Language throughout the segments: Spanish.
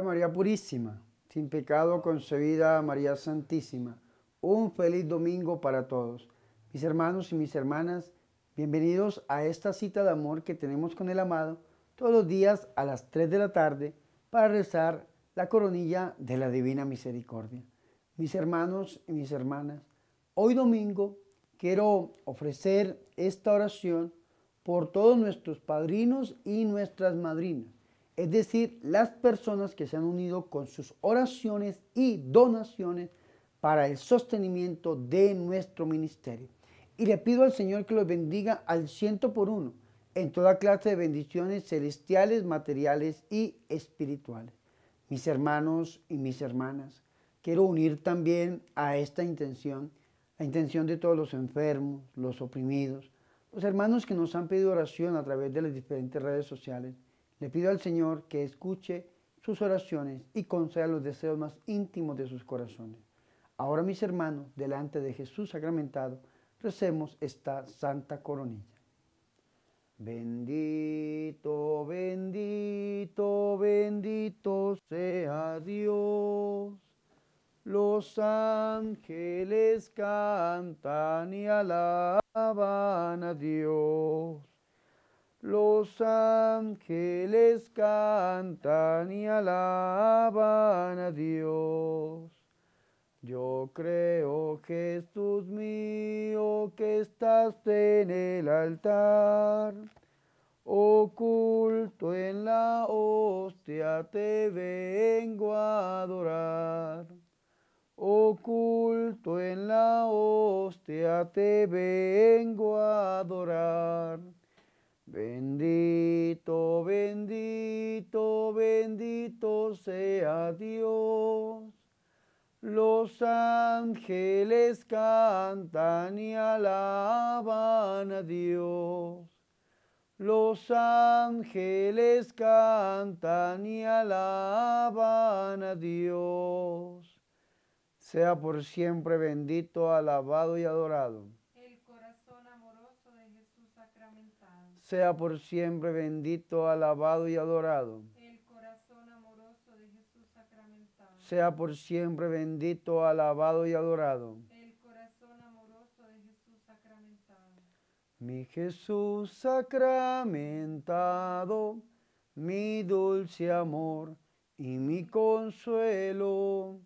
María Purísima, sin pecado concebida María Santísima. Un feliz domingo para todos. Mis hermanos y mis hermanas, bienvenidos a esta cita de amor que tenemos con el amado todos los días a las 3 de la tarde para rezar la coronilla de la Divina Misericordia. Mis hermanos y mis hermanas, hoy domingo quiero ofrecer esta oración por todos nuestros padrinos y nuestras madrinas es decir, las personas que se han unido con sus oraciones y donaciones para el sostenimiento de nuestro ministerio. Y le pido al Señor que los bendiga al ciento por uno en toda clase de bendiciones celestiales, materiales y espirituales. Mis hermanos y mis hermanas, quiero unir también a esta intención, la intención de todos los enfermos, los oprimidos, los hermanos que nos han pedido oración a través de las diferentes redes sociales le pido al Señor que escuche sus oraciones y conceda los deseos más íntimos de sus corazones. Ahora mis hermanos, delante de Jesús sacramentado, recemos esta santa coronilla. Bendito, bendito, bendito sea Dios. Los ángeles cantan y alaban a Dios los ángeles cantan y alaban a Dios. Yo creo, Jesús mío, que estás en el altar. Oculto en la hostia te vengo a adorar. Oculto en la hostia te vengo a adorar. Bendito, bendito, bendito sea Dios. Los ángeles cantan y alaban a Dios. Los ángeles cantan y alaban a Dios. Sea por siempre bendito, alabado y adorado. sea por siempre bendito, alabado y adorado. El corazón amoroso de Jesús sacramentado. Sea por siempre bendito, alabado y adorado. El corazón amoroso de Jesús sacramentado. Mi Jesús sacramentado, mi dulce amor y mi consuelo.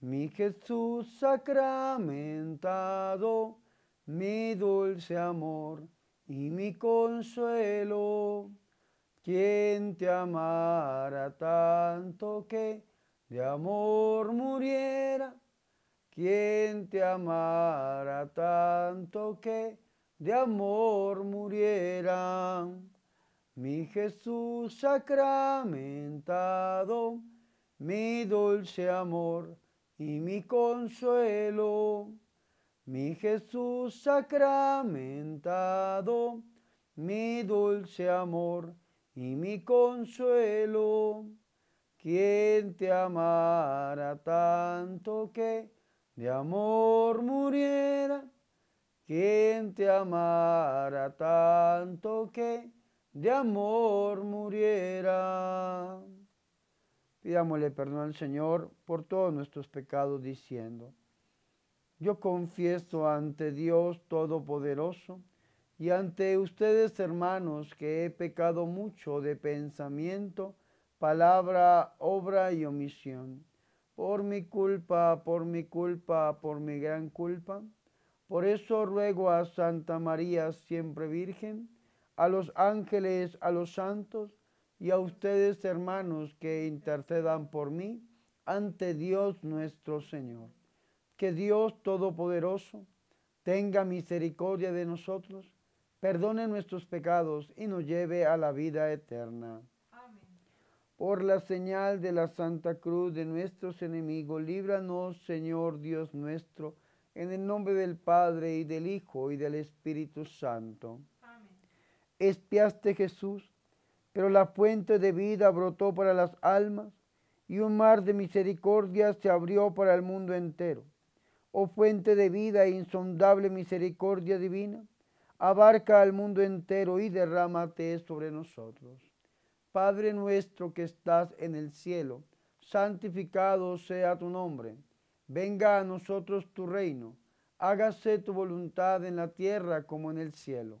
Mi Jesús sacramentado, mi dulce amor y mi consuelo. quien te amara tanto que de amor muriera? quien te amara tanto que de amor muriera? Mi Jesús sacramentado, mi dulce amor y mi consuelo. Mi Jesús sacramentado, mi dulce amor y mi consuelo, quien te amara tanto que de amor muriera, quien te amara tanto que de amor muriera. Pidámosle perdón al Señor por todos nuestros pecados diciendo yo confieso ante Dios Todopoderoso y ante ustedes, hermanos, que he pecado mucho de pensamiento, palabra, obra y omisión. Por mi culpa, por mi culpa, por mi gran culpa. Por eso ruego a Santa María, siempre Virgen, a los ángeles, a los santos y a ustedes, hermanos, que intercedan por mí ante Dios nuestro Señor que Dios Todopoderoso tenga misericordia de nosotros, perdone nuestros pecados y nos lleve a la vida eterna. Por la señal de la Santa Cruz de nuestros enemigos, líbranos, Señor Dios nuestro, en el nombre del Padre y del Hijo y del Espíritu Santo. Espiaste Jesús, pero la fuente de vida brotó para las almas y un mar de misericordia se abrió para el mundo entero oh fuente de vida e insondable misericordia divina, abarca al mundo entero y derrámate sobre nosotros. Padre nuestro que estás en el cielo, santificado sea tu nombre. Venga a nosotros tu reino, hágase tu voluntad en la tierra como en el cielo.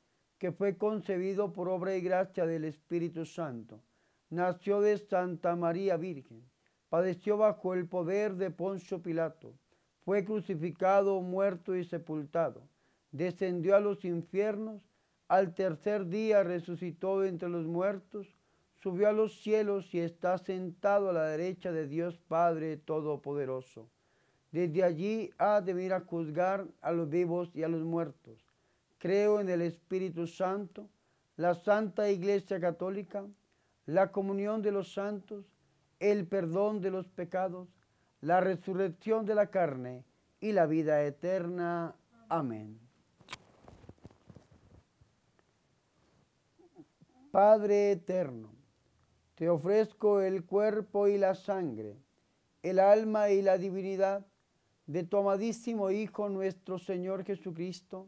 que fue concebido por obra y gracia del Espíritu Santo. Nació de Santa María Virgen, padeció bajo el poder de Poncio Pilato, fue crucificado, muerto y sepultado, descendió a los infiernos, al tercer día resucitó entre los muertos, subió a los cielos y está sentado a la derecha de Dios Padre Todopoderoso. Desde allí ha de venir a juzgar a los vivos y a los muertos. Creo en el Espíritu Santo, la Santa Iglesia Católica, la comunión de los santos, el perdón de los pecados, la resurrección de la carne y la vida eterna. Amén. Padre eterno, te ofrezco el cuerpo y la sangre, el alma y la divinidad de tu amadísimo Hijo nuestro Señor Jesucristo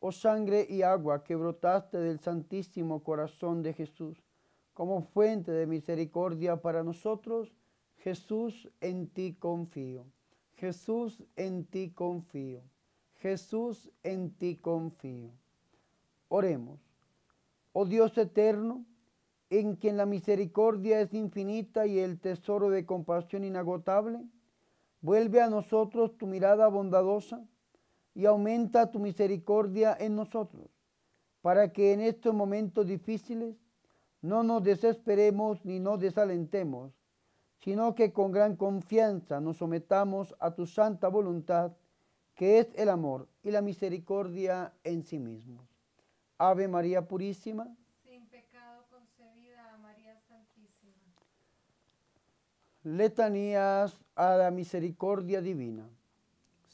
oh sangre y agua que brotaste del santísimo corazón de Jesús, como fuente de misericordia para nosotros, Jesús en ti confío, Jesús en ti confío, Jesús en ti confío. Oremos. Oh Dios eterno, en quien la misericordia es infinita y el tesoro de compasión inagotable, vuelve a nosotros tu mirada bondadosa y aumenta tu misericordia en nosotros, para que en estos momentos difíciles no nos desesperemos ni nos desalentemos, sino que con gran confianza nos sometamos a tu santa voluntad, que es el amor y la misericordia en sí mismos. Ave María Purísima. Sin pecado concebida María Santísima. Letanías a la misericordia divina.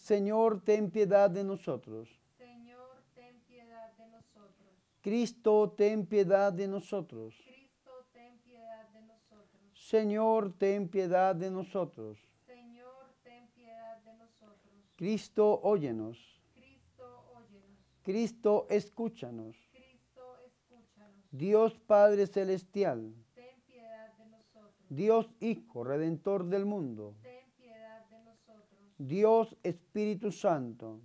Señor, ten piedad de nosotros. Señor, ten piedad de nosotros. Cristo, ten piedad de nosotros. Cristo, ten piedad de nosotros. Señor, ten piedad de nosotros. Señor, ten piedad de nosotros. Cristo, óyenos. Cristo, óyenos. Cristo, escúchanos. Cristo, escúchanos. Dios Padre celestial. Dios Hijo, redentor del mundo. Dios Espíritu Santo.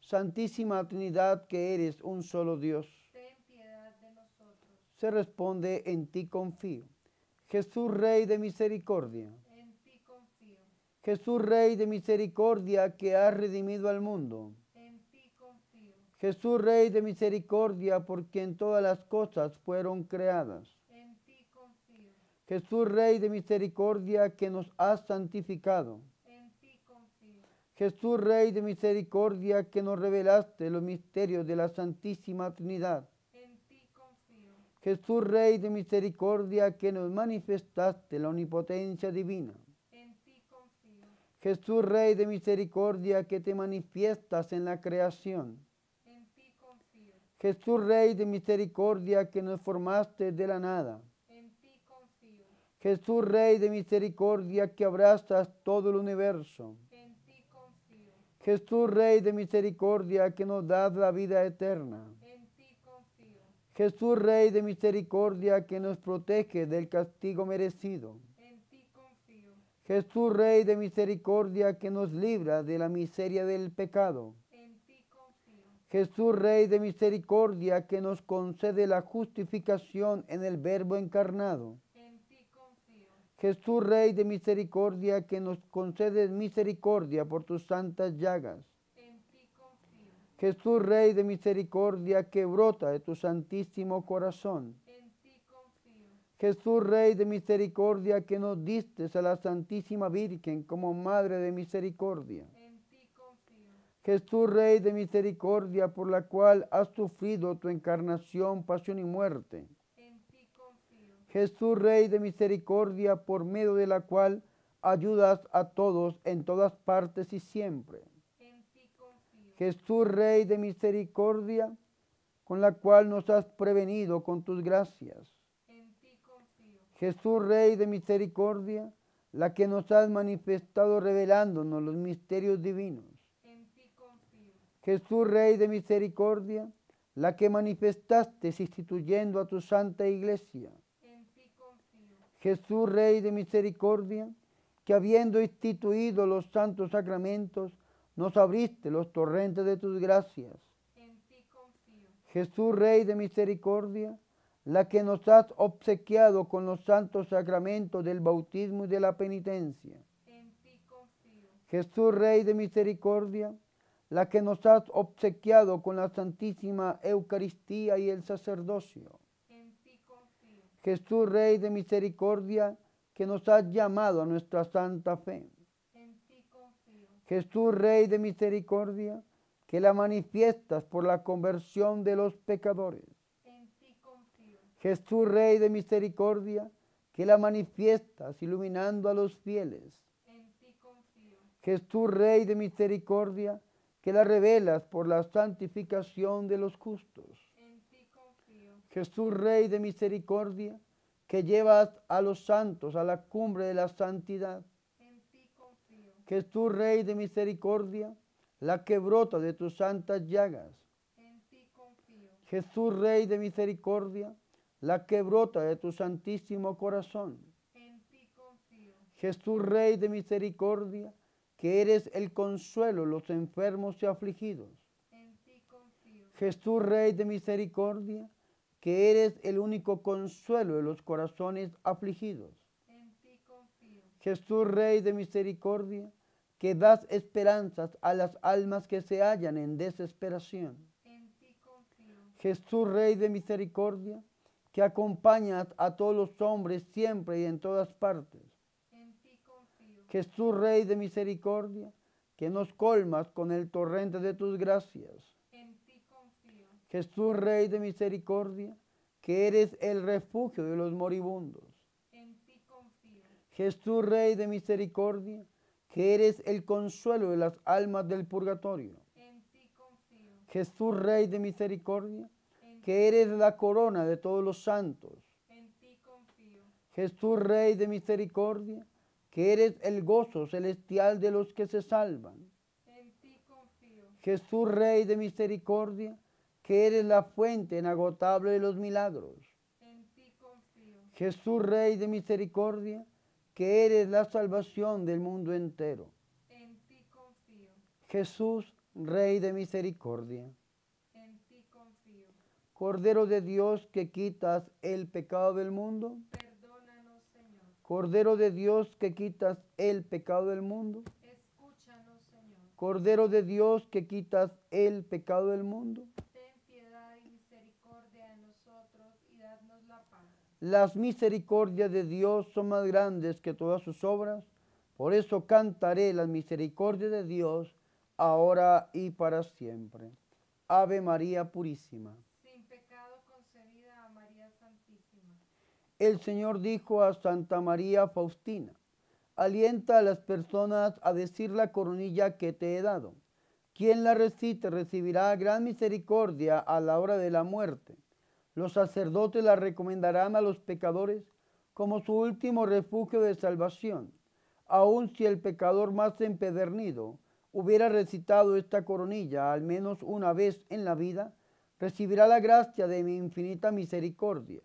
Santísima Trinidad que eres un solo Dios. Se responde, en ti confío. Jesús Rey de misericordia. Jesús Rey de misericordia que has redimido al mundo. Jesús Rey de misericordia por quien todas las cosas fueron creadas. Jesús, Rey de misericordia, que nos has santificado. En ti confío. Jesús, Rey de misericordia, que nos revelaste los misterios de la Santísima Trinidad. En ti confío. Jesús, Rey de misericordia, que nos manifestaste la omnipotencia divina. En ti confío. Jesús, Rey de misericordia, que te manifiestas en la creación. En ti confío. Jesús, Rey de misericordia, que nos formaste de la nada. Jesús, Rey de misericordia, que abrazas todo el universo. En ti confío. Jesús, Rey de misericordia, que nos das la vida eterna. Jesús, Rey de misericordia, que nos protege del castigo merecido. En ti confío. Jesús, Rey de misericordia, que nos libra de la miseria del pecado. En ti confío. Jesús, Rey de misericordia, que nos concede la justificación en el Verbo encarnado. Jesús Rey de misericordia, que nos concedes misericordia por tus santas llagas. En ti confío. Jesús Rey de misericordia, que brota de tu santísimo corazón. En ti confío. Jesús Rey de misericordia, que nos diste a la Santísima Virgen como Madre de Misericordia. En ti confío. Jesús Rey de misericordia, por la cual has sufrido tu encarnación, pasión y muerte. Jesús Rey de misericordia, por medio de la cual ayudas a todos en todas partes y siempre. En ti confío. Jesús Rey de misericordia, con la cual nos has prevenido con tus gracias. En ti confío. Jesús Rey de misericordia, la que nos has manifestado revelándonos los misterios divinos. En ti confío. Jesús Rey de misericordia, la que manifestaste instituyendo a tu santa iglesia. Jesús, Rey de misericordia, que habiendo instituido los santos sacramentos, nos abriste los torrentes de tus gracias. En ti confío. Jesús, Rey de misericordia, la que nos has obsequiado con los santos sacramentos del bautismo y de la penitencia. En confío. Jesús, Rey de misericordia, la que nos has obsequiado con la Santísima Eucaristía y el sacerdocio. Jesús, Rey de misericordia, que nos has llamado a nuestra santa fe. En ti confío. Jesús, Rey de misericordia, que la manifiestas por la conversión de los pecadores. En ti confío. Jesús, Rey de misericordia, que la manifiestas iluminando a los fieles. En ti confío. Jesús, Rey de misericordia, que la revelas por la santificación de los justos. Jesús Rey de misericordia, que llevas a los santos a la cumbre de la santidad. En ti confío. Jesús Rey de misericordia, la que brota de tus santas llagas. En ti confío. Jesús Rey de misericordia, la que brota de tu santísimo corazón. En ti confío. Jesús Rey de misericordia, que eres el consuelo de los enfermos y afligidos. En ti confío. Jesús Rey de misericordia, que eres el único consuelo de los corazones afligidos. En ti confío. Jesús, Rey de misericordia, que das esperanzas a las almas que se hallan en desesperación. En ti confío. Jesús, Rey de misericordia, que acompañas a todos los hombres siempre y en todas partes. En ti confío. Jesús, Rey de misericordia, que nos colmas con el torrente de tus gracias. Jesús Rey de misericordia, que eres el refugio de los moribundos. En ti confío. Jesús Rey de misericordia, que eres el consuelo de las almas del purgatorio. En ti confío. Jesús Rey de misericordia, que eres la corona de todos los santos. En ti confío. Jesús Rey de misericordia, que eres el gozo celestial de los que se salvan. En ti confío. Jesús Rey de misericordia, que eres la fuente inagotable de los milagros. En ti confío. Jesús, Rey de misericordia, que eres la salvación del mundo entero. En ti confío. Jesús, Rey de misericordia. En ti confío. Cordero de Dios, que quitas el pecado del mundo. Perdónanos, Señor. Cordero de Dios, que quitas el pecado del mundo. Escúchanos, Señor. Cordero de Dios, que quitas el pecado del mundo. Las misericordias de Dios son más grandes que todas sus obras. Por eso cantaré las misericordias de Dios ahora y para siempre. Ave María Purísima. Sin pecado concebida María Santísima. El Señor dijo a Santa María Faustina, alienta a las personas a decir la coronilla que te he dado. Quien la recite recibirá gran misericordia a la hora de la muerte. Los sacerdotes la recomendarán a los pecadores como su último refugio de salvación, aun si el pecador más empedernido hubiera recitado esta coronilla al menos una vez en la vida, recibirá la gracia de mi infinita misericordia.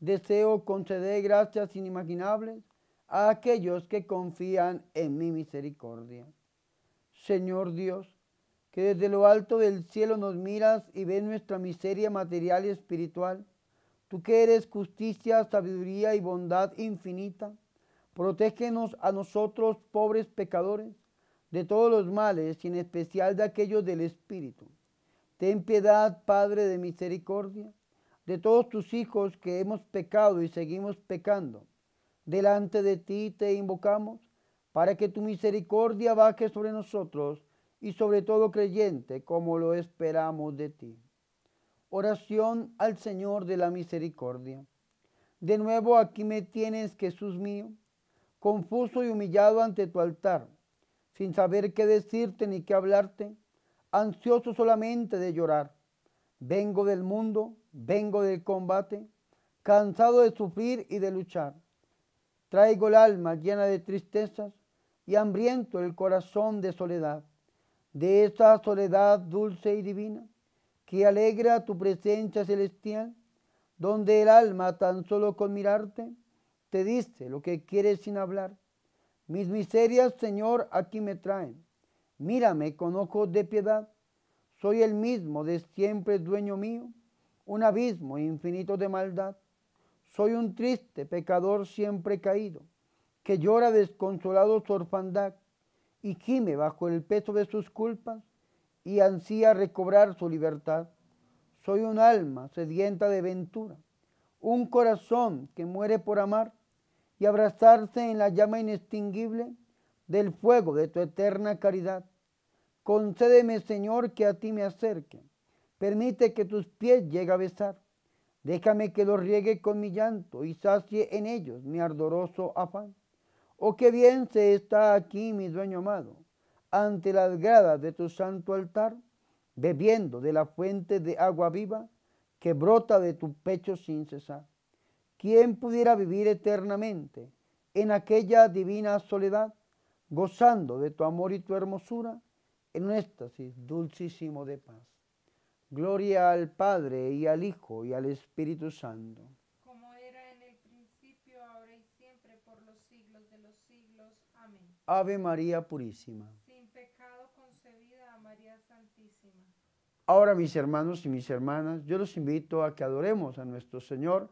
Deseo conceder gracias inimaginables a aquellos que confían en mi misericordia. Señor Dios, que desde lo alto del cielo nos miras y ves nuestra miseria material y espiritual. Tú que eres justicia, sabiduría y bondad infinita, protégenos a nosotros pobres pecadores de todos los males y en especial de aquellos del espíritu. Ten piedad, Padre de misericordia, de todos tus hijos que hemos pecado y seguimos pecando. Delante de ti te invocamos para que tu misericordia baje sobre nosotros y sobre todo creyente, como lo esperamos de ti. Oración al Señor de la Misericordia. De nuevo aquí me tienes, Jesús mío, confuso y humillado ante tu altar, sin saber qué decirte ni qué hablarte, ansioso solamente de llorar. Vengo del mundo, vengo del combate, cansado de sufrir y de luchar. Traigo el alma llena de tristezas y hambriento el corazón de soledad de esta soledad dulce y divina que alegra tu presencia celestial, donde el alma tan solo con mirarte te dice lo que quieres sin hablar. Mis miserias, Señor, aquí me traen. Mírame con ojos de piedad. Soy el mismo de siempre dueño mío, un abismo infinito de maldad. Soy un triste pecador siempre caído, que llora desconsolado su orfandad y gime bajo el peso de sus culpas y ansía recobrar su libertad. Soy un alma sedienta de ventura, un corazón que muere por amar y abrazarse en la llama inextinguible del fuego de tu eterna caridad. Concédeme, Señor, que a ti me acerque. Permite que tus pies llegue a besar. Déjame que los riegue con mi llanto y sacie en ellos mi ardoroso afán. Oh, qué bien se está aquí, mi dueño amado, ante las gradas de tu santo altar, bebiendo de la fuente de agua viva que brota de tu pecho sin cesar. ¿Quién pudiera vivir eternamente en aquella divina soledad, gozando de tu amor y tu hermosura en un éxtasis dulcísimo de paz? Gloria al Padre y al Hijo y al Espíritu Santo Ave María Purísima. Sin pecado concebida María Santísima. Ahora, mis hermanos y mis hermanas, yo los invito a que adoremos a nuestro Señor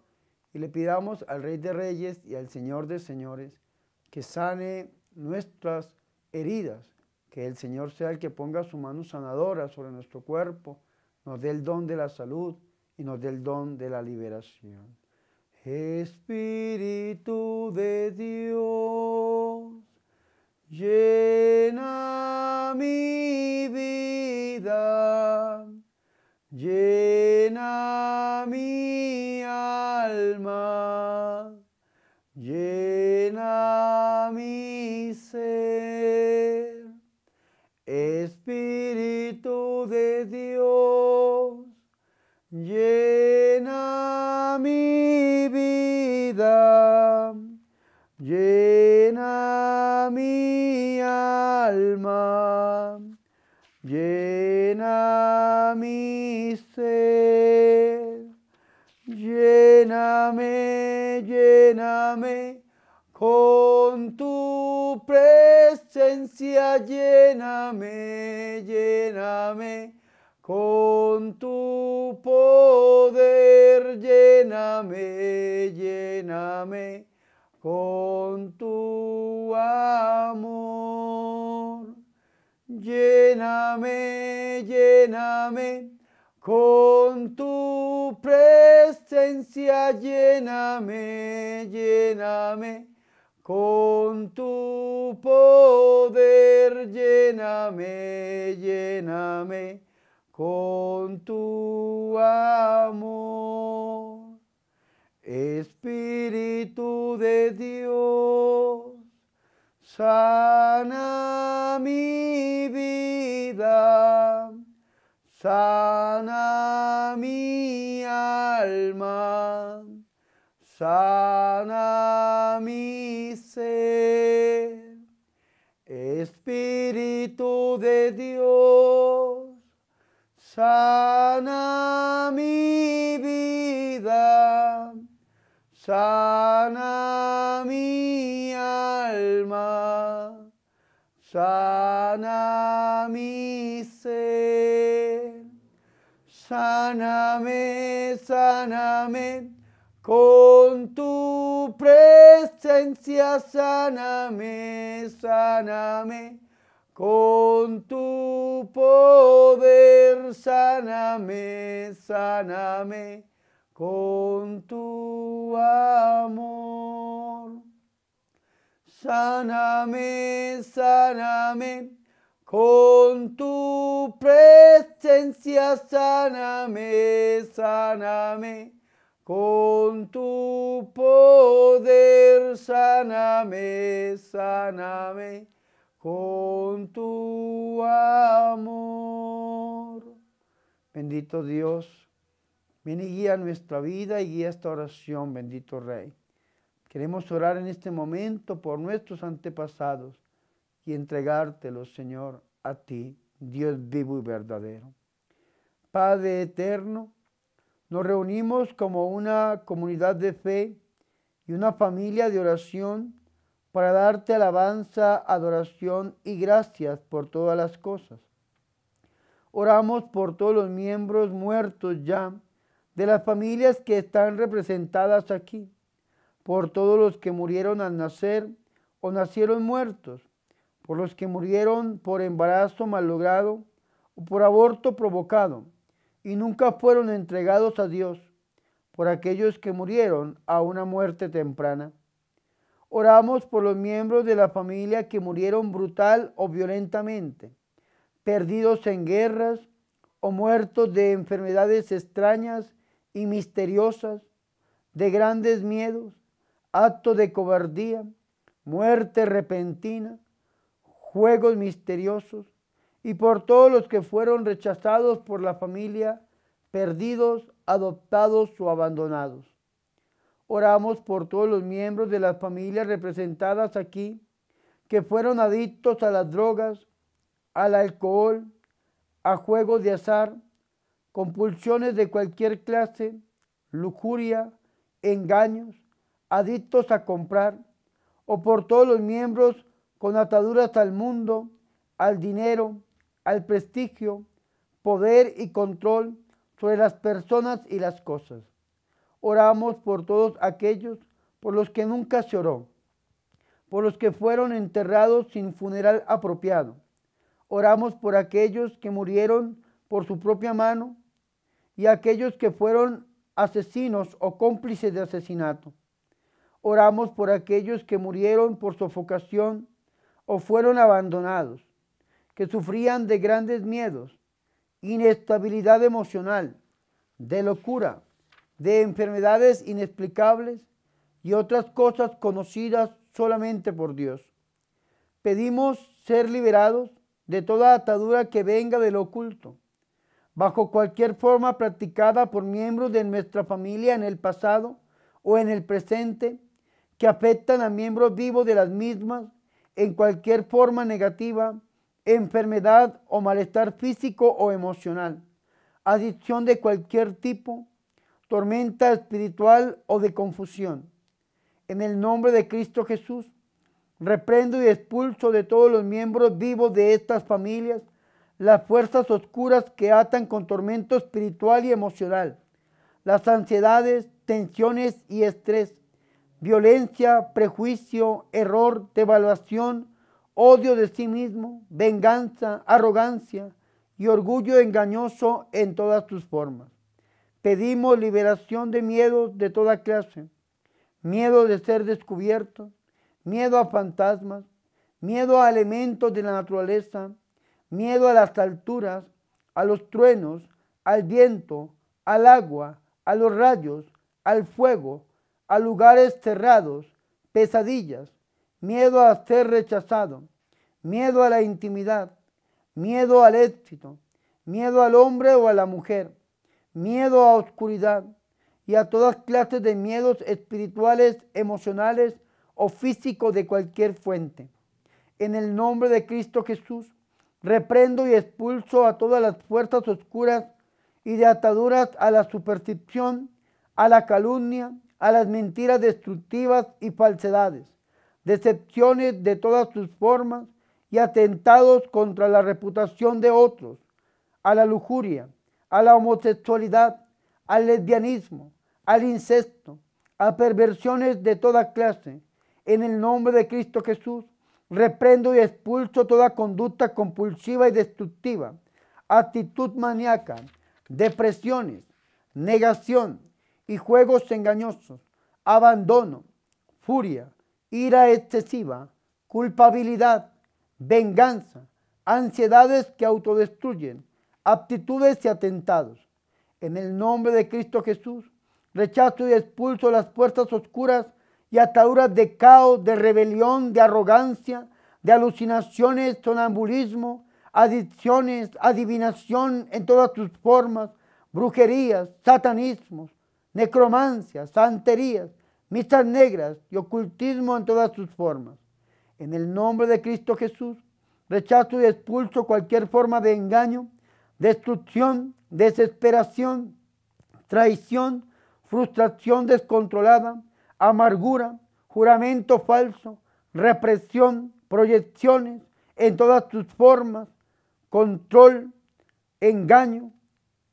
y le pidamos al Rey de Reyes y al Señor de Señores que sane nuestras heridas, que el Señor sea el que ponga su mano sanadora sobre nuestro cuerpo, nos dé el don de la salud y nos dé el don de la liberación. Espíritu de Dios. Llena mi vida, llena mi alma, llena mi ser, Espíritu de Dios. Llena mi Lléname, lléname con tu presencia, lléname, lléname con tu poder, lléname, lléname con tu amor. Lléname, lléname con tu presencia, lléname, lléname con tu poder, lléname, lléname con tu amor. Espíritu de Dios, sana mi sana mi alma, sana mi ser. Espíritu de Dios, sana mi vida, sana mi alma, sana mi ser. con tu presencia, sáname, sáname, con tu poder, saname, sáname, con tu amor. Sáname, sáname con tu presencia sáname, sáname. Con tu poder sáname, sáname. Con tu amor. Bendito Dios, ven y guía nuestra vida y guía esta oración, bendito Rey. Queremos orar en este momento por nuestros antepasados y entregártelo, Señor, a ti, Dios vivo y verdadero. Padre eterno, nos reunimos como una comunidad de fe y una familia de oración para darte alabanza, adoración y gracias por todas las cosas. Oramos por todos los miembros muertos ya de las familias que están representadas aquí, por todos los que murieron al nacer o nacieron muertos, por los que murieron por embarazo malogrado o por aborto provocado, y nunca fueron entregados a Dios, por aquellos que murieron a una muerte temprana. Oramos por los miembros de la familia que murieron brutal o violentamente, perdidos en guerras o muertos de enfermedades extrañas y misteriosas, de grandes miedos, actos de cobardía, muerte repentina, juegos misteriosos y por todos los que fueron rechazados por la familia, perdidos, adoptados o abandonados. Oramos por todos los miembros de las familias representadas aquí que fueron adictos a las drogas, al alcohol, a juegos de azar, compulsiones de cualquier clase, lujuria, engaños, adictos a comprar, o por todos los miembros con ataduras al mundo, al dinero, al prestigio, poder y control sobre las personas y las cosas. Oramos por todos aquellos por los que nunca se oró, por los que fueron enterrados sin funeral apropiado. Oramos por aquellos que murieron por su propia mano y aquellos que fueron asesinos o cómplices de asesinato. Oramos por aquellos que murieron por sofocación o fueron abandonados, que sufrían de grandes miedos, inestabilidad emocional, de locura, de enfermedades inexplicables y otras cosas conocidas solamente por Dios. Pedimos ser liberados de toda atadura que venga del oculto, bajo cualquier forma practicada por miembros de nuestra familia en el pasado o en el presente, que afectan a miembros vivos de las mismas en cualquier forma negativa, enfermedad o malestar físico o emocional, adicción de cualquier tipo, tormenta espiritual o de confusión. En el nombre de Cristo Jesús, reprendo y expulso de todos los miembros vivos de estas familias las fuerzas oscuras que atan con tormento espiritual y emocional, las ansiedades, tensiones y estrés, violencia, prejuicio, error, devaluación, odio de sí mismo, venganza, arrogancia y orgullo engañoso en todas sus formas. Pedimos liberación de miedos de toda clase, miedo de ser descubierto, miedo a fantasmas, miedo a elementos de la naturaleza, miedo a las alturas, a los truenos, al viento, al agua, a los rayos, al fuego, a lugares cerrados, pesadillas, miedo a ser rechazado, miedo a la intimidad, miedo al éxito, miedo al hombre o a la mujer, miedo a oscuridad y a todas clases de miedos espirituales, emocionales o físicos de cualquier fuente. En el nombre de Cristo Jesús, reprendo y expulso a todas las fuerzas oscuras y de ataduras a la superstición, a la calumnia, a las mentiras destructivas y falsedades, decepciones de todas sus formas y atentados contra la reputación de otros, a la lujuria, a la homosexualidad, al lesbianismo, al incesto, a perversiones de toda clase. En el nombre de Cristo Jesús, reprendo y expulso toda conducta compulsiva y destructiva, actitud maníaca, depresiones, negación, y juegos engañosos, abandono, furia, ira excesiva, culpabilidad, venganza, ansiedades que autodestruyen, aptitudes y atentados. En el nombre de Cristo Jesús, rechazo y expulso las puertas oscuras y ataduras de caos, de rebelión, de arrogancia, de alucinaciones, sonambulismo, adicciones, adivinación en todas sus formas, brujerías, satanismos, necromancia, santerías, misas negras y ocultismo en todas sus formas. En el nombre de Cristo Jesús, rechazo y expulso cualquier forma de engaño, destrucción, desesperación, traición, frustración descontrolada, amargura, juramento falso, represión, proyecciones en todas sus formas, control, engaño,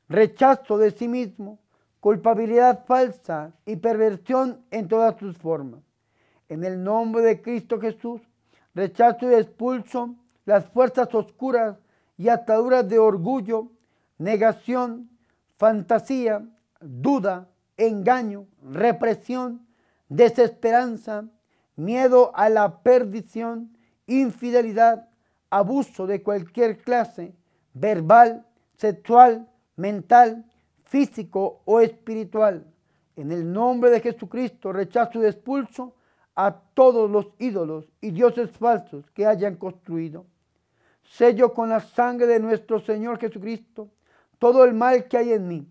rechazo de sí mismo, culpabilidad falsa y perversión en todas sus formas. En el nombre de Cristo Jesús, rechazo y expulso las fuerzas oscuras y ataduras de orgullo, negación, fantasía, duda, engaño, represión, desesperanza, miedo a la perdición, infidelidad, abuso de cualquier clase, verbal, sexual, mental, físico o espiritual. En el nombre de Jesucristo rechazo y expulso a todos los ídolos y dioses falsos que hayan construido. Sello con la sangre de nuestro Señor Jesucristo todo el mal que hay en mí.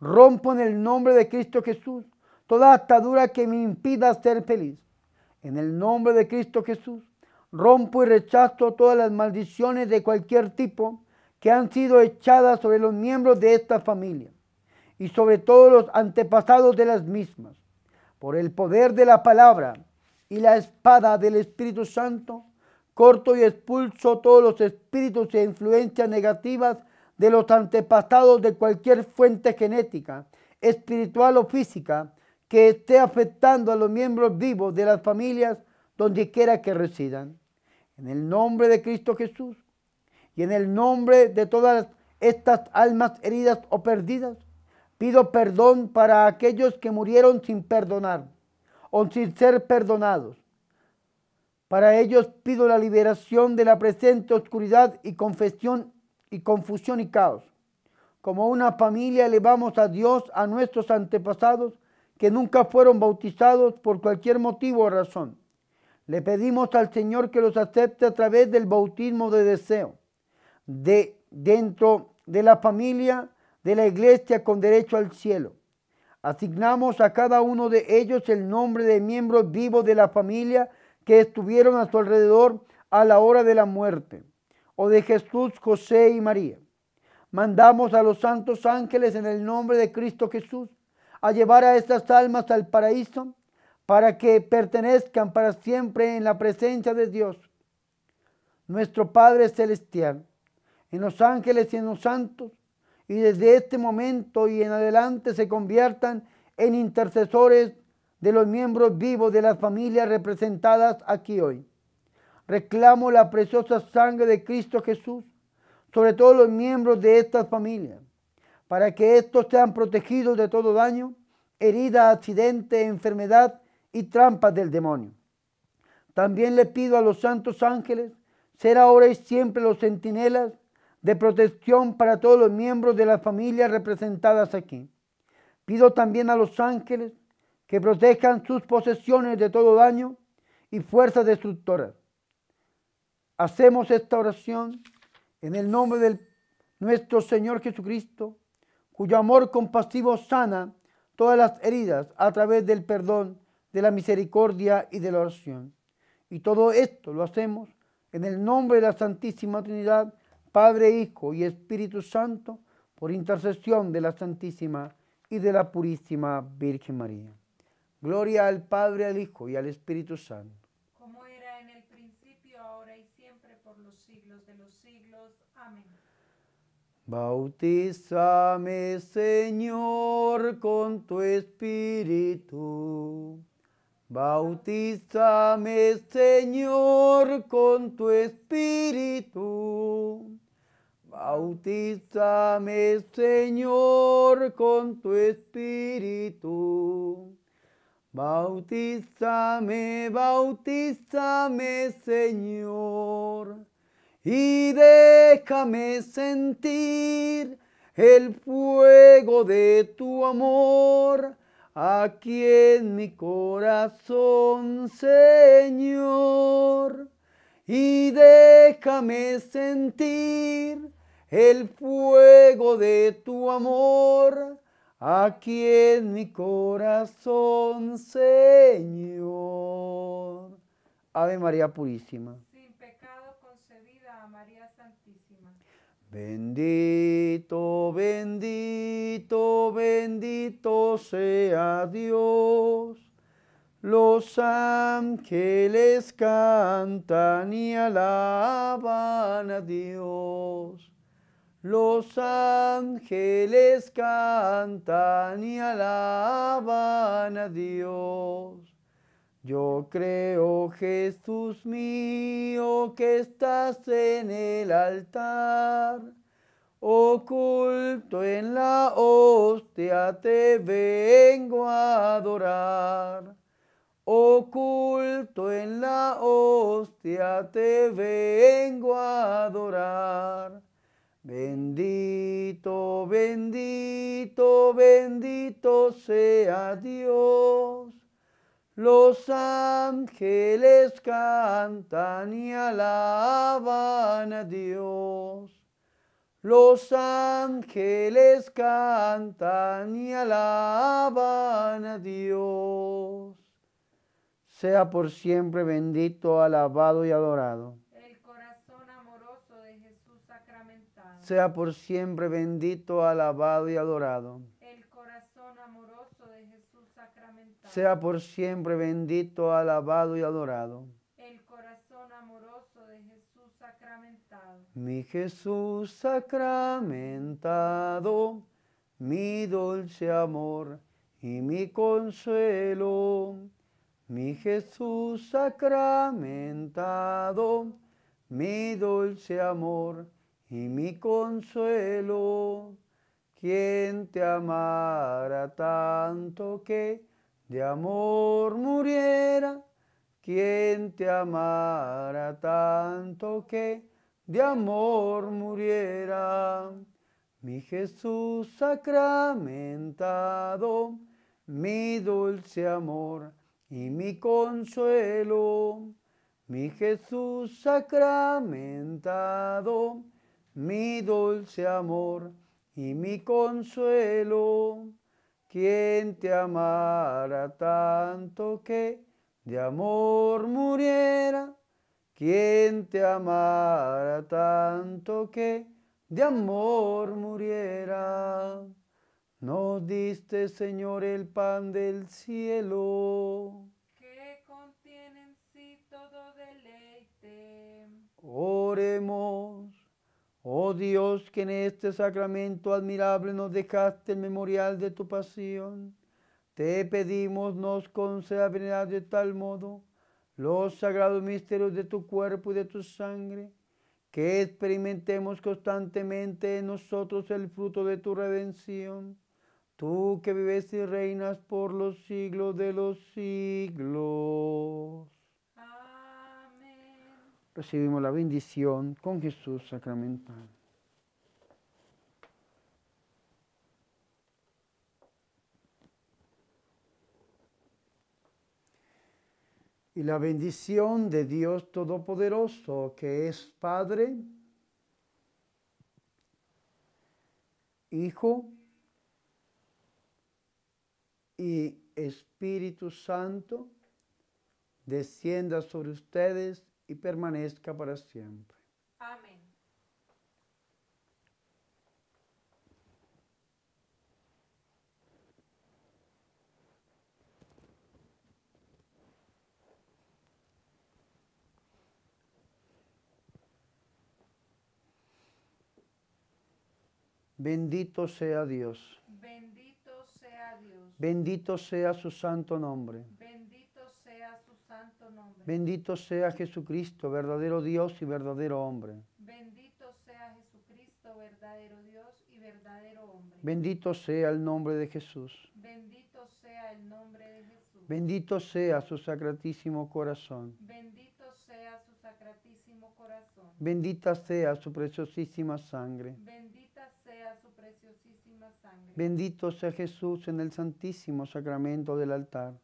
Rompo en el nombre de Cristo Jesús toda atadura que me impida ser feliz. En el nombre de Cristo Jesús rompo y rechazo todas las maldiciones de cualquier tipo que han sido echadas sobre los miembros de esta familia y sobre todos los antepasados de las mismas, por el poder de la palabra y la espada del Espíritu Santo, corto y expulso todos los espíritus e influencias negativas de los antepasados de cualquier fuente genética, espiritual o física que esté afectando a los miembros vivos de las familias donde quiera que residan. En el nombre de Cristo Jesús y en el nombre de todas estas almas heridas o perdidas, Pido perdón para aquellos que murieron sin perdonar o sin ser perdonados. Para ellos pido la liberación de la presente oscuridad y y confusión y caos. Como una familia elevamos a Dios a nuestros antepasados que nunca fueron bautizados por cualquier motivo o razón. Le pedimos al Señor que los acepte a través del bautismo de deseo. De dentro de la familia de la iglesia con derecho al cielo. Asignamos a cada uno de ellos el nombre de miembros vivos de la familia que estuvieron a su alrededor a la hora de la muerte, o de Jesús, José y María. Mandamos a los santos ángeles en el nombre de Cristo Jesús a llevar a estas almas al paraíso para que pertenezcan para siempre en la presencia de Dios, nuestro Padre Celestial, en los ángeles y en los santos y desde este momento y en adelante se conviertan en intercesores de los miembros vivos de las familias representadas aquí hoy. Reclamo la preciosa sangre de Cristo Jesús sobre todos los miembros de estas familias, para que estos sean protegidos de todo daño, herida, accidente, enfermedad y trampas del demonio. También le pido a los santos ángeles ser ahora y siempre los centinelas de protección para todos los miembros de las familias representadas aquí. Pido también a los ángeles que protejan sus posesiones de todo daño y fuerzas destructoras. Hacemos esta oración en el nombre de nuestro Señor Jesucristo, cuyo amor compasivo sana todas las heridas a través del perdón, de la misericordia y de la oración. Y todo esto lo hacemos en el nombre de la Santísima Trinidad Padre, Hijo y Espíritu Santo, por intercesión de la Santísima y de la Purísima Virgen María. Gloria al Padre, al Hijo y al Espíritu Santo. Como era en el principio, ahora y siempre, por los siglos de los siglos. Amén. Bautízame, Señor, con tu Espíritu. Bautízame, Señor, con tu Espíritu Bautízame, Señor, con tu espíritu. Bautízame, bautízame, Señor, y déjame sentir el fuego de tu amor aquí en mi corazón, Señor, y déjame sentir el fuego de tu amor aquí en mi corazón, Señor. Ave María Purísima. Sin pecado concebida María Santísima. Bendito, bendito, bendito sea Dios. Los ángeles cantan y alaban a Dios los ángeles cantan y alaban a Dios. Yo creo, Jesús mío, que estás en el altar. Oculto en la hostia te vengo a adorar. Oculto en la hostia te vengo a adorar. Bendito, bendito, bendito sea Dios. Los ángeles cantan y alaban a Dios. Los ángeles cantan y alaban a Dios. Sea por siempre bendito, alabado y adorado sea por siempre bendito, alabado y adorado. El corazón amoroso de Jesús sacramentado. Sea por siempre bendito, alabado y adorado. El corazón amoroso de Jesús sacramentado. Mi Jesús sacramentado, mi dulce amor y mi consuelo. Mi Jesús sacramentado, mi dulce amor y mi consuelo. Quien te amara tanto que de amor muriera? Quien te amara tanto que de amor muriera? Mi Jesús sacramentado, mi dulce amor y mi consuelo. Mi Jesús sacramentado, mi dulce amor y mi consuelo. Quien te amara tanto que de amor muriera? Quien te amara tanto que de amor muriera? Nos diste, Señor, el pan del cielo. Que contiene en sí todo deleite. Oremos. Oh Dios, que en este sacramento admirable nos dejaste el memorial de tu pasión, te pedimos nos conceda de tal modo los sagrados misterios de tu cuerpo y de tu sangre, que experimentemos constantemente en nosotros el fruto de tu redención, tú que vives y reinas por los siglos de los siglos recibimos la bendición con Jesús sacramental. Y la bendición de Dios Todopoderoso, que es Padre, Hijo y Espíritu Santo, descienda sobre ustedes y permanezca para siempre. Amén. Bendito sea Dios. Bendito sea Dios. Bendito sea su santo nombre. Bendito sea Jesucristo, verdadero Dios y verdadero hombre. Bendito sea Jesucristo, verdadero Dios y verdadero hombre. Bendito sea el nombre de Jesús. Bendito sea el nombre de Jesús. Bendito sea su sacratísimo corazón. Bendito sea su sacratísimo corazón. Bendita sea su preciosísima sangre. Bendita sea su preciosísima sangre. Bendito sea Jesús en el santísimo sacramento del altar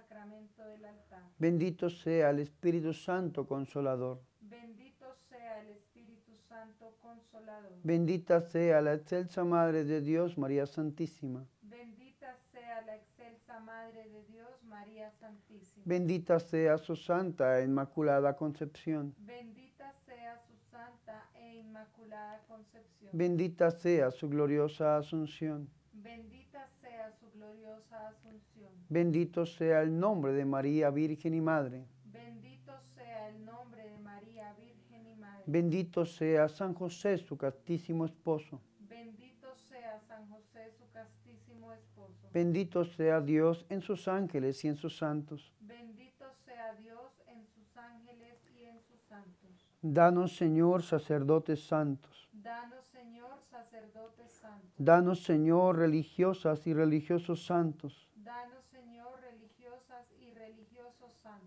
sacramento del altar. Bendito sea el Espíritu Santo Consolador. Bendito sea el Espíritu Santo Consolador. Bendita sea la excelsa Madre de Dios, María Santísima. Bendita sea la excelsa Madre de Dios, María Santísima. Bendita sea su Santa e Inmaculada Concepción. Bendita sea su Santa e Inmaculada Concepción. Bendita sea su gloriosa Asunción. Bendita sea su gloriosa Asunción. Bendito sea el nombre de María Virgen y Madre. Bendito sea el nombre de María Virgen y Madre. Bendito sea San José, su castísimo esposo. Bendito sea San José, su castísimo esposo. Bendito sea Dios en sus ángeles y en sus santos. Bendito sea Dios en sus ángeles y en sus santos. Danos, Señor, sacerdotes santos. Danos, Señor, sacerdotes santos. Danos, Señor, religiosas y religiosos santos.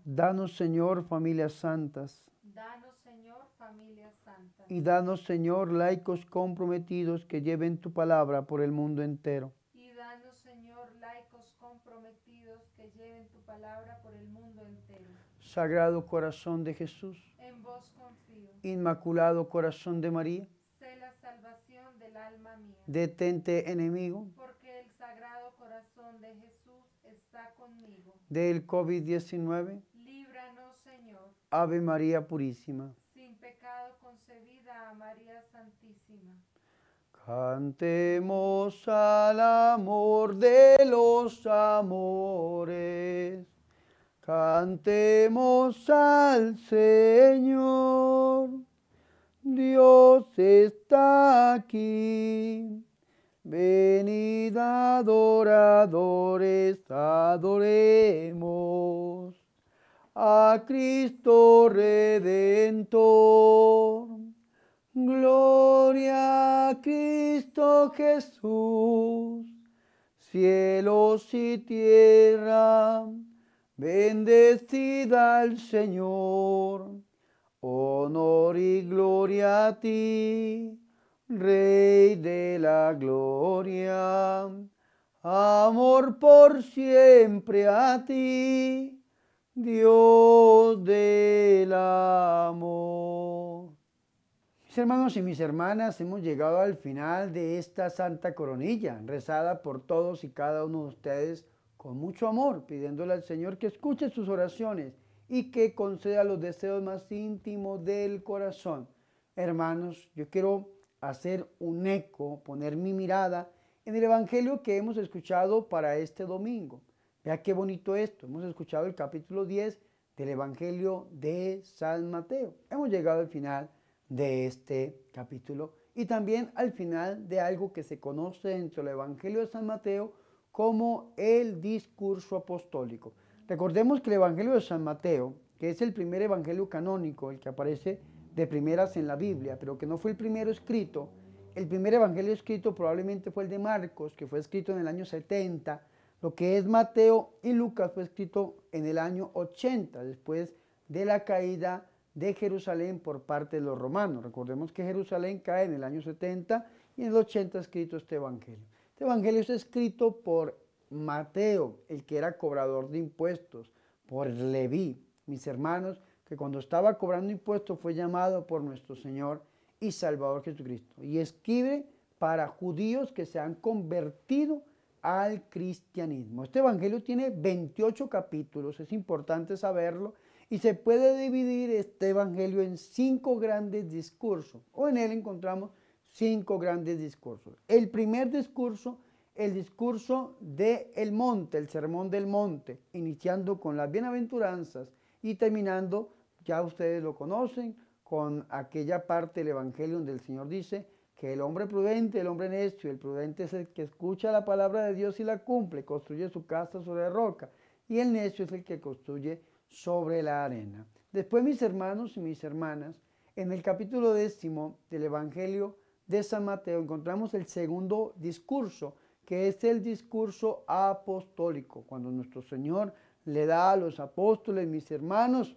Danos, Señor, familias santas. Danos, Señor, familias santas. Y danos, Señor, laicos comprometidos que lleven tu palabra por el mundo entero. Y danos, Señor, laicos comprometidos que lleven tu palabra por el mundo entero. Sagrado corazón de Jesús. En vos confío. Inmaculado corazón de María. Sé la salvación del alma mía. Detente, enemigo. Porque el sagrado corazón de Jesús está conmigo. Del COVID-19 Ave María Purísima. Sin pecado concebida, María Santísima. Cantemos al amor de los amores. Cantemos al Señor. Dios está aquí. Venid adoradores, adoremos a Cristo Redentor. Gloria a Cristo Jesús, cielos y tierra, bendecida al Señor. Honor y gloria a ti, Rey de la gloria. Amor por siempre a ti Dios del amor. Mis hermanos y mis hermanas, hemos llegado al final de esta santa coronilla, rezada por todos y cada uno de ustedes con mucho amor, pidiéndole al Señor que escuche sus oraciones y que conceda los deseos más íntimos del corazón. Hermanos, yo quiero hacer un eco, poner mi mirada en el Evangelio que hemos escuchado para este domingo. Vea qué bonito esto. Hemos escuchado el capítulo 10 del Evangelio de San Mateo. Hemos llegado al final de este capítulo y también al final de algo que se conoce dentro del Evangelio de San Mateo como el discurso apostólico. Recordemos que el Evangelio de San Mateo, que es el primer Evangelio canónico, el que aparece de primeras en la Biblia, pero que no fue el primero escrito, el primer Evangelio escrito probablemente fue el de Marcos, que fue escrito en el año 70 lo que es Mateo y Lucas fue escrito en el año 80, después de la caída de Jerusalén por parte de los romanos. Recordemos que Jerusalén cae en el año 70 y en el 80 escrito este Evangelio. Este Evangelio es escrito por Mateo, el que era cobrador de impuestos, por Leví, mis hermanos, que cuando estaba cobrando impuestos fue llamado por nuestro Señor y Salvador Jesucristo. Y escribe para judíos que se han convertido al cristianismo. Este Evangelio tiene 28 capítulos, es importante saberlo, y se puede dividir este Evangelio en cinco grandes discursos, o en él encontramos cinco grandes discursos. El primer discurso, el discurso de el monte, el sermón del monte, iniciando con las bienaventuranzas y terminando, ya ustedes lo conocen, con aquella parte del Evangelio donde el Señor dice, que el hombre prudente, el hombre necio, el prudente es el que escucha la palabra de Dios y la cumple, construye su casa sobre roca, y el necio es el que construye sobre la arena. Después, mis hermanos y mis hermanas, en el capítulo décimo del Evangelio de San Mateo encontramos el segundo discurso, que es el discurso apostólico, cuando nuestro Señor le da a los apóstoles, mis hermanos,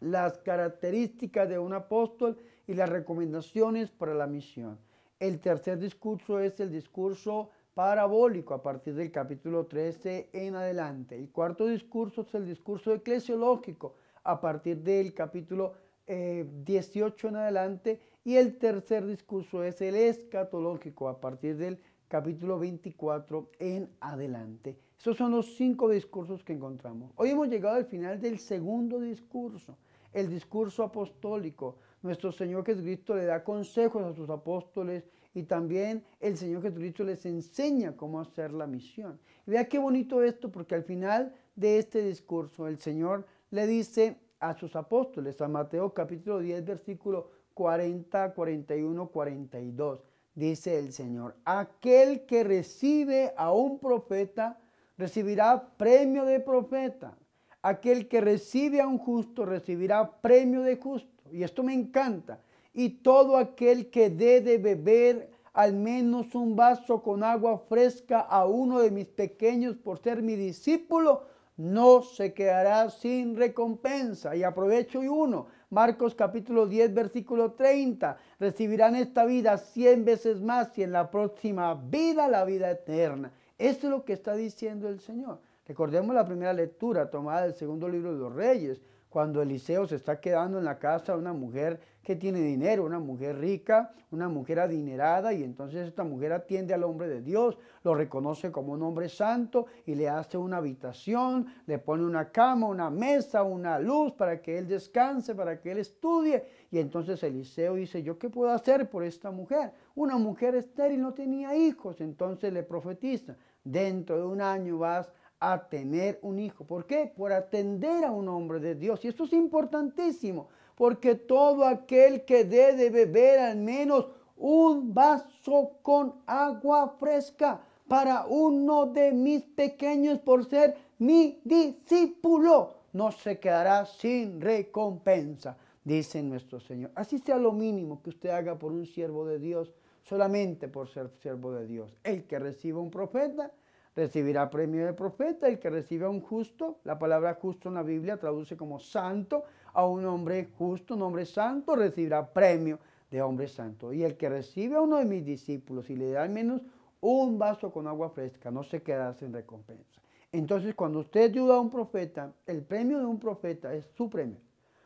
las características de un apóstol y las recomendaciones para la misión. El tercer discurso es el discurso parabólico a partir del capítulo 13 en adelante. El cuarto discurso es el discurso eclesiológico a partir del capítulo 18 eh, en adelante. Y el tercer discurso es el escatológico a partir del capítulo 24 en adelante. Esos son los cinco discursos que encontramos. Hoy hemos llegado al final del segundo discurso, el discurso apostólico nuestro Señor Jesucristo le da consejos a sus apóstoles y también el Señor Jesucristo les enseña cómo hacer la misión. vea qué bonito esto, porque al final de este discurso el Señor le dice a sus apóstoles, a Mateo capítulo 10, versículo 40, 41, 42, dice el Señor, aquel que recibe a un profeta recibirá premio de profeta, aquel que recibe a un justo recibirá premio de justo y esto me encanta, y todo aquel que dé de beber al menos un vaso con agua fresca a uno de mis pequeños por ser mi discípulo, no se quedará sin recompensa. Y aprovecho y uno, Marcos capítulo 10, versículo 30, recibirán esta vida cien veces más y en la próxima vida la vida eterna. Esto es lo que está diciendo el Señor. Recordemos la primera lectura tomada del segundo libro de los Reyes, cuando Eliseo se está quedando en la casa de una mujer que tiene dinero, una mujer rica, una mujer adinerada, y entonces esta mujer atiende al hombre de Dios, lo reconoce como un hombre santo y le hace una habitación, le pone una cama, una mesa, una luz para que él descanse, para que él estudie. Y entonces Eliseo dice, ¿yo qué puedo hacer por esta mujer? Una mujer estéril no tenía hijos, entonces le profetiza, dentro de un año vas a tener un hijo. ¿Por qué? Por atender a un hombre de Dios. Y esto es importantísimo, porque todo aquel que dé de beber al menos un vaso con agua fresca para uno de mis pequeños por ser mi discípulo, no se quedará sin recompensa, dice nuestro Señor. Así sea lo mínimo que usted haga por un siervo de Dios, solamente por ser siervo de Dios. El que reciba un profeta, recibirá premio de profeta. El que recibe a un justo, la palabra justo en la Biblia traduce como santo, a un hombre justo, un hombre santo, recibirá premio de hombre santo. Y el que recibe a uno de mis discípulos y le da al menos un vaso con agua fresca, no se quedará sin recompensa. Entonces, cuando usted ayuda a un profeta, el premio de un profeta es su premio.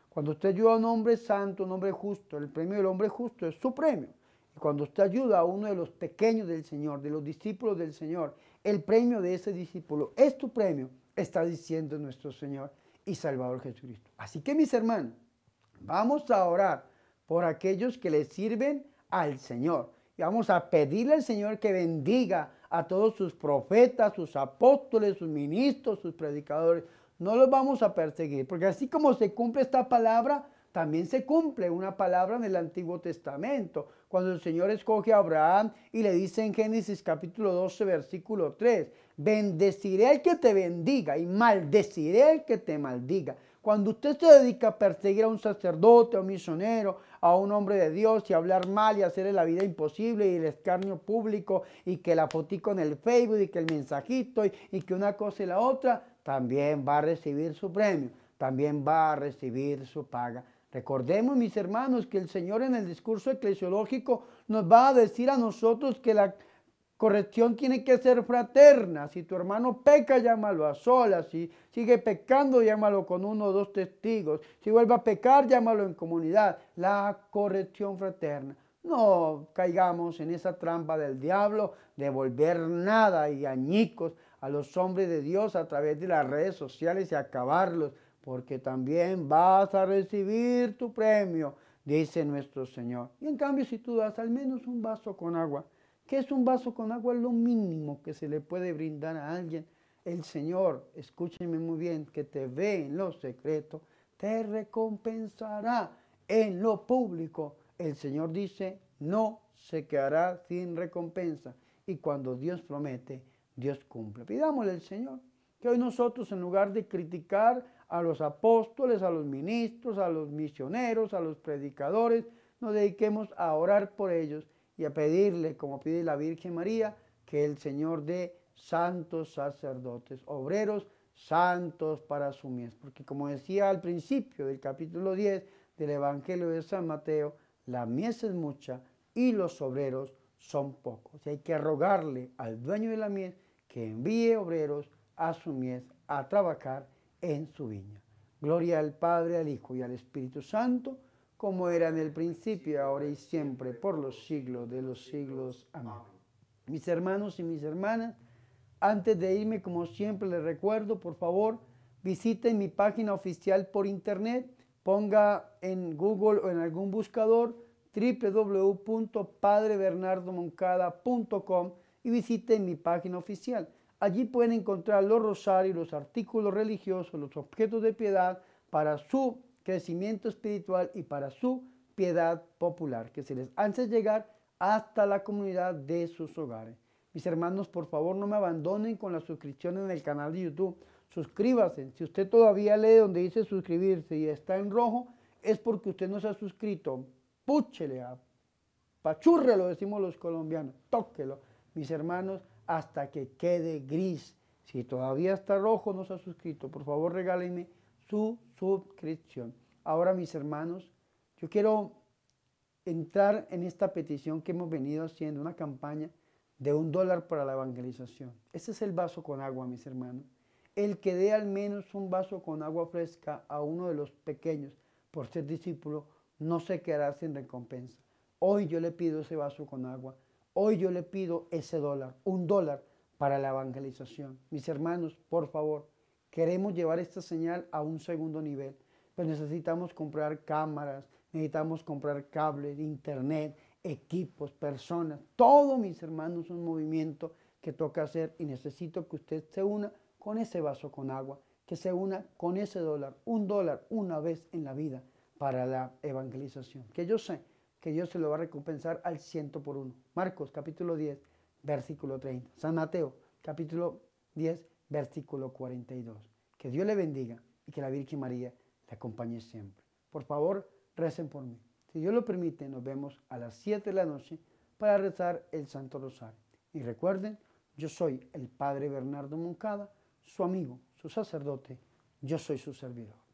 Cuando usted ayuda a un hombre santo, un hombre justo, el premio del hombre justo es su premio. Y cuando usted ayuda a uno de los pequeños del Señor, de los discípulos del Señor, el premio de ese discípulo es tu premio, está diciendo nuestro Señor y Salvador Jesucristo. Así que mis hermanos, vamos a orar por aquellos que le sirven al Señor. Y vamos a pedirle al Señor que bendiga a todos sus profetas, sus apóstoles, sus ministros, sus predicadores. No los vamos a perseguir, porque así como se cumple esta palabra, también se cumple una palabra en el Antiguo Testamento, cuando el Señor escoge a Abraham y le dice en Génesis capítulo 12, versículo 3, bendeciré al que te bendiga y maldeciré al que te maldiga. Cuando usted se dedica a perseguir a un sacerdote, a un misionero, a un hombre de Dios y hablar mal y hacerle la vida imposible y el escarnio público y que la fotico en el Facebook y que el mensajito y, y que una cosa y la otra, también va a recibir su premio, también va a recibir su paga. Recordemos, mis hermanos, que el Señor en el discurso eclesiológico nos va a decir a nosotros que la corrección tiene que ser fraterna. Si tu hermano peca, llámalo a solas. Si sigue pecando, llámalo con uno o dos testigos. Si vuelve a pecar, llámalo en comunidad. La corrección fraterna. No caigamos en esa trampa del diablo de volver nada y añicos a los hombres de Dios a través de las redes sociales y acabarlos porque también vas a recibir tu premio, dice nuestro Señor. Y en cambio, si tú das al menos un vaso con agua, que es un vaso con agua? Lo mínimo que se le puede brindar a alguien. El Señor, escúcheme muy bien, que te ve en lo secreto, te recompensará en lo público. El Señor dice, no se quedará sin recompensa. Y cuando Dios promete, Dios cumple. Pidámosle al Señor que hoy nosotros, en lugar de criticar, a los apóstoles, a los ministros, a los misioneros, a los predicadores, nos dediquemos a orar por ellos y a pedirle, como pide la Virgen María, que el Señor dé santos sacerdotes, obreros santos para su mies. Porque como decía al principio del capítulo 10 del Evangelio de San Mateo, la mies es mucha y los obreros son pocos. Y hay que rogarle al dueño de la mies que envíe obreros a su mies a trabajar en su viña. Gloria al Padre, al Hijo y al Espíritu Santo, como era en el principio, ahora y siempre, por los siglos de los siglos. Amén. Mis hermanos y mis hermanas, antes de irme, como siempre les recuerdo, por favor, visiten mi página oficial por internet, ponga en Google o en algún buscador www.padrebernardomoncada.com y visiten mi página oficial. Allí pueden encontrar los rosarios, los artículos religiosos, los objetos de piedad para su crecimiento espiritual y para su piedad popular, que se les hace llegar hasta la comunidad de sus hogares. Mis hermanos, por favor, no me abandonen con la suscripción en el canal de YouTube. Suscríbase. Si usted todavía lee donde dice suscribirse y está en rojo, es porque usted no se ha suscrito. Púchele, lo decimos los colombianos. Tóquelo. Mis hermanos, hasta que quede gris. Si todavía está rojo, no se ha suscrito. Por favor, regálenme su suscripción. Ahora, mis hermanos, yo quiero entrar en esta petición que hemos venido haciendo, una campaña de un dólar para la evangelización. Ese es el vaso con agua, mis hermanos. El que dé al menos un vaso con agua fresca a uno de los pequeños por ser discípulo, no se quedará sin recompensa. Hoy yo le pido ese vaso con agua Hoy yo le pido ese dólar, un dólar para la evangelización. Mis hermanos, por favor, queremos llevar esta señal a un segundo nivel, pero necesitamos comprar cámaras, necesitamos comprar cables, internet, equipos, personas. Todo, mis hermanos, es un movimiento que toca hacer y necesito que usted se una con ese vaso con agua, que se una con ese dólar, un dólar una vez en la vida para la evangelización. Que yo sé que Dios se lo va a recompensar al ciento por uno. Marcos capítulo 10, versículo 30. San Mateo capítulo 10, versículo 42. Que Dios le bendiga y que la Virgen María le acompañe siempre. Por favor, recen por mí. Si Dios lo permite, nos vemos a las 7 de la noche para rezar el Santo Rosario. Y recuerden, yo soy el Padre Bernardo Moncada, su amigo, su sacerdote, yo soy su servidor.